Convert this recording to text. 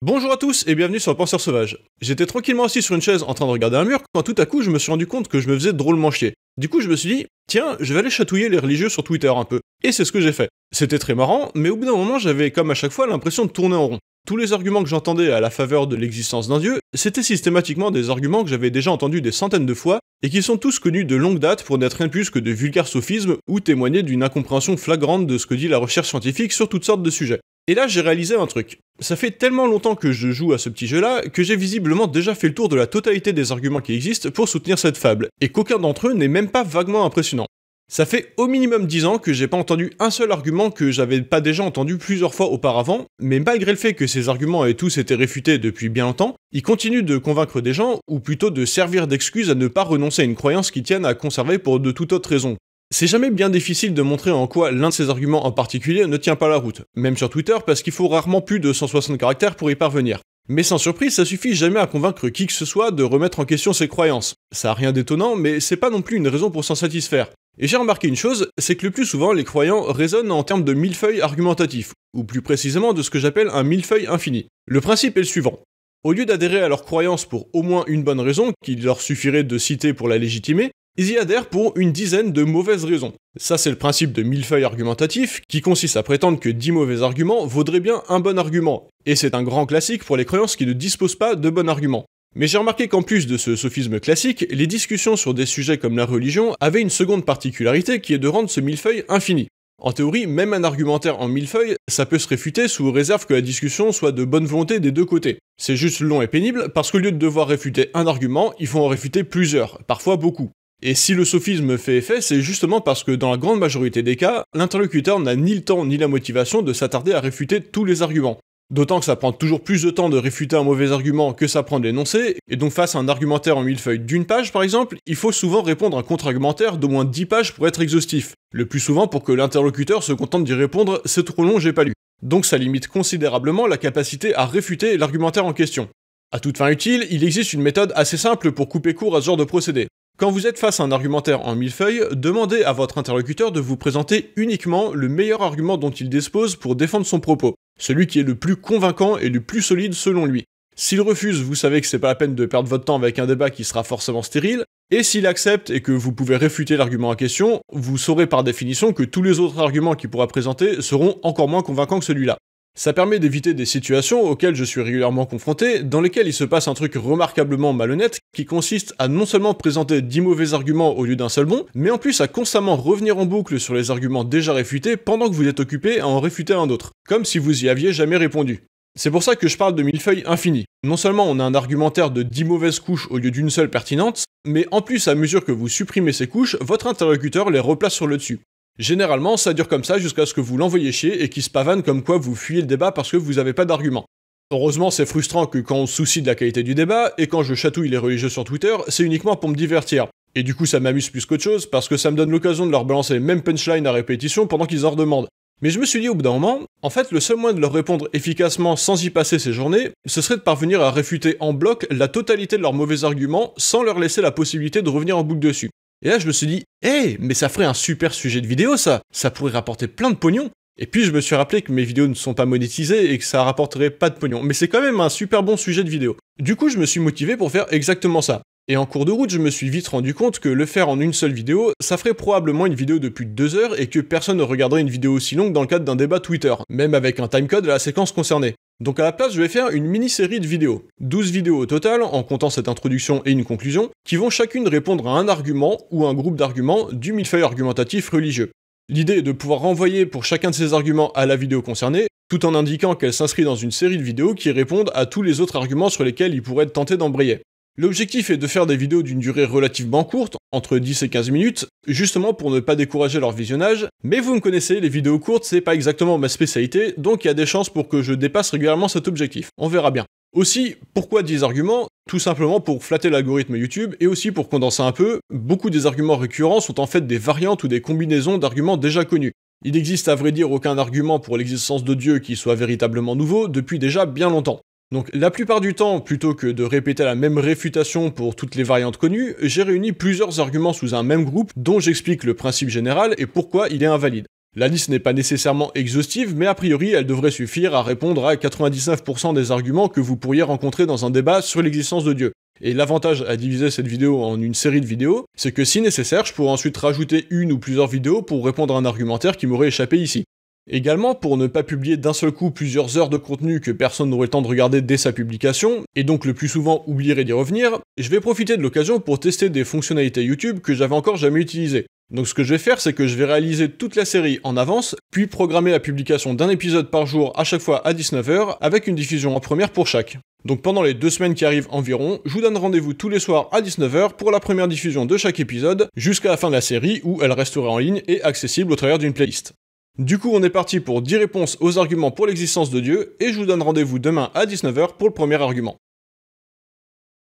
Bonjour à tous et bienvenue sur Penseur Sauvage. J'étais tranquillement assis sur une chaise en train de regarder un mur quand tout à coup je me suis rendu compte que je me faisais drôlement chier. Du coup je me suis dit, tiens, je vais aller chatouiller les religieux sur Twitter un peu. Et c'est ce que j'ai fait. C'était très marrant, mais au bout d'un moment j'avais comme à chaque fois l'impression de tourner en rond. Tous les arguments que j'entendais à la faveur de l'existence d'un dieu, c'était systématiquement des arguments que j'avais déjà entendus des centaines de fois et qui sont tous connus de longue date pour n'être rien plus que de vulgaires sophismes ou témoigner d'une incompréhension flagrante de ce que dit la recherche scientifique sur toutes sortes de sujets. Et là, j'ai réalisé un truc. Ça fait tellement longtemps que je joue à ce petit jeu-là que j'ai visiblement déjà fait le tour de la totalité des arguments qui existent pour soutenir cette fable, et qu'aucun d'entre eux n'est même pas vaguement impressionnant. Ça fait au minimum 10 ans que j'ai pas entendu un seul argument que j'avais pas déjà entendu plusieurs fois auparavant, mais malgré le fait que ces arguments aient tous été réfutés depuis bien longtemps, ils continuent de convaincre des gens, ou plutôt de servir d'excuse à ne pas renoncer à une croyance qu'ils tiennent à conserver pour de toute autre raison, c'est jamais bien difficile de montrer en quoi l'un de ces arguments en particulier ne tient pas la route, même sur Twitter parce qu'il faut rarement plus de 160 caractères pour y parvenir. Mais sans surprise, ça suffit jamais à convaincre qui que ce soit de remettre en question ses croyances. Ça a rien d'étonnant, mais c'est pas non plus une raison pour s'en satisfaire. Et j'ai remarqué une chose, c'est que le plus souvent les croyants raisonnent en termes de millefeuille argumentatif, ou plus précisément de ce que j'appelle un millefeuille infini. Le principe est le suivant. Au lieu d'adhérer à leurs croyances pour au moins une bonne raison, qu'il leur suffirait de citer pour la légitimer, ils y adhèrent pour une dizaine de mauvaises raisons. Ça c'est le principe de millefeuille argumentatif, qui consiste à prétendre que 10 mauvais arguments vaudraient bien un bon argument, et c'est un grand classique pour les croyances qui ne disposent pas de bons arguments. Mais j'ai remarqué qu'en plus de ce sophisme classique, les discussions sur des sujets comme la religion avaient une seconde particularité qui est de rendre ce millefeuille infini. En théorie, même un argumentaire en millefeuille, ça peut se réfuter sous réserve que la discussion soit de bonne volonté des deux côtés. C'est juste long et pénible parce qu'au lieu de devoir réfuter un argument, il faut en réfuter plusieurs, parfois beaucoup. Et si le sophisme fait effet, c'est justement parce que dans la grande majorité des cas, l'interlocuteur n'a ni le temps ni la motivation de s'attarder à réfuter tous les arguments. D'autant que ça prend toujours plus de temps de réfuter un mauvais argument que ça prend de l'énoncer, et donc face à un argumentaire en mille feuilles d'une page par exemple, il faut souvent répondre à un contre-argumentaire d'au moins 10 pages pour être exhaustif, le plus souvent pour que l'interlocuteur se contente d'y répondre « c'est trop long, j'ai pas lu ». Donc ça limite considérablement la capacité à réfuter l'argumentaire en question. À toute fin utile, il existe une méthode assez simple pour couper court à ce genre de procédé. Quand vous êtes face à un argumentaire en millefeuille, demandez à votre interlocuteur de vous présenter uniquement le meilleur argument dont il dispose pour défendre son propos, celui qui est le plus convaincant et le plus solide selon lui. S'il refuse, vous savez que c'est pas la peine de perdre votre temps avec un débat qui sera forcément stérile, et s'il accepte et que vous pouvez réfuter l'argument en question, vous saurez par définition que tous les autres arguments qu'il pourra présenter seront encore moins convaincants que celui-là. Ça permet d'éviter des situations auxquelles je suis régulièrement confronté, dans lesquelles il se passe un truc remarquablement malhonnête qui consiste à non seulement présenter 10 mauvais arguments au lieu d'un seul bon, mais en plus à constamment revenir en boucle sur les arguments déjà réfutés pendant que vous êtes occupé à en réfuter un autre, comme si vous y aviez jamais répondu. C'est pour ça que je parle de millefeuille infinies. Non seulement on a un argumentaire de 10 mauvaises couches au lieu d'une seule pertinente, mais en plus à mesure que vous supprimez ces couches, votre interlocuteur les replace sur le dessus. Généralement, ça dure comme ça jusqu'à ce que vous l'envoyez chier et qu'il se pavane comme quoi vous fuyez le débat parce que vous n'avez pas d'arguments. Heureusement, c'est frustrant que quand on se soucie de la qualité du débat, et quand je chatouille les religieux sur Twitter, c'est uniquement pour me divertir. Et du coup, ça m'amuse plus qu'autre chose, parce que ça me donne l'occasion de leur balancer les mêmes punchlines à répétition pendant qu'ils en redemandent. Mais je me suis dit au bout d'un moment, en fait, le seul moyen de leur répondre efficacement sans y passer ces journées, ce serait de parvenir à réfuter en bloc la totalité de leurs mauvais arguments sans leur laisser la possibilité de revenir en boucle dessus. Et là, je me suis dit, hé, mais ça ferait un super sujet de vidéo, ça. Ça pourrait rapporter plein de pognon. Et puis, je me suis rappelé que mes vidéos ne sont pas monétisées et que ça rapporterait pas de pognon. Mais c'est quand même un super bon sujet de vidéo. Du coup, je me suis motivé pour faire exactement ça. Et en cours de route, je me suis vite rendu compte que le faire en une seule vidéo, ça ferait probablement une vidéo de plus de deux heures et que personne ne regarderait une vidéo aussi longue dans le cadre d'un débat Twitter, même avec un timecode à la séquence concernée. Donc à la place, je vais faire une mini-série de vidéos, 12 vidéos au total, en comptant cette introduction et une conclusion, qui vont chacune répondre à un argument ou un groupe d'arguments du millefeuille argumentatif religieux. L'idée est de pouvoir renvoyer pour chacun de ces arguments à la vidéo concernée, tout en indiquant qu'elle s'inscrit dans une série de vidéos qui répondent à tous les autres arguments sur lesquels il pourrait être tenté d'embrayer. L'objectif est de faire des vidéos d'une durée relativement courte, entre 10 et 15 minutes, justement pour ne pas décourager leur visionnage, mais vous me connaissez, les vidéos courtes c'est pas exactement ma spécialité, donc il y a des chances pour que je dépasse régulièrement cet objectif, on verra bien. Aussi, pourquoi 10 arguments Tout simplement pour flatter l'algorithme YouTube et aussi pour condenser un peu, beaucoup des arguments récurrents sont en fait des variantes ou des combinaisons d'arguments déjà connus. Il n'existe à vrai dire aucun argument pour l'existence de Dieu qui soit véritablement nouveau depuis déjà bien longtemps. Donc la plupart du temps, plutôt que de répéter la même réfutation pour toutes les variantes connues, j'ai réuni plusieurs arguments sous un même groupe dont j'explique le principe général et pourquoi il est invalide. La liste n'est pas nécessairement exhaustive, mais a priori elle devrait suffire à répondre à 99% des arguments que vous pourriez rencontrer dans un débat sur l'existence de Dieu. Et l'avantage à diviser cette vidéo en une série de vidéos, c'est que si nécessaire, je pourrais ensuite rajouter une ou plusieurs vidéos pour répondre à un argumentaire qui m'aurait échappé ici. Également pour ne pas publier d'un seul coup plusieurs heures de contenu que personne n'aurait le temps de regarder dès sa publication, et donc le plus souvent oublierait d'y revenir, je vais profiter de l'occasion pour tester des fonctionnalités YouTube que j'avais encore jamais utilisées. Donc ce que je vais faire, c'est que je vais réaliser toute la série en avance, puis programmer la publication d'un épisode par jour à chaque fois à 19h, avec une diffusion en première pour chaque. Donc pendant les deux semaines qui arrivent environ, je vous donne rendez-vous tous les soirs à 19h pour la première diffusion de chaque épisode, jusqu'à la fin de la série où elle restera en ligne et accessible au travers d'une playlist. Du coup, on est parti pour 10 réponses aux arguments pour l'existence de Dieu, et je vous donne rendez-vous demain à 19h pour le premier argument.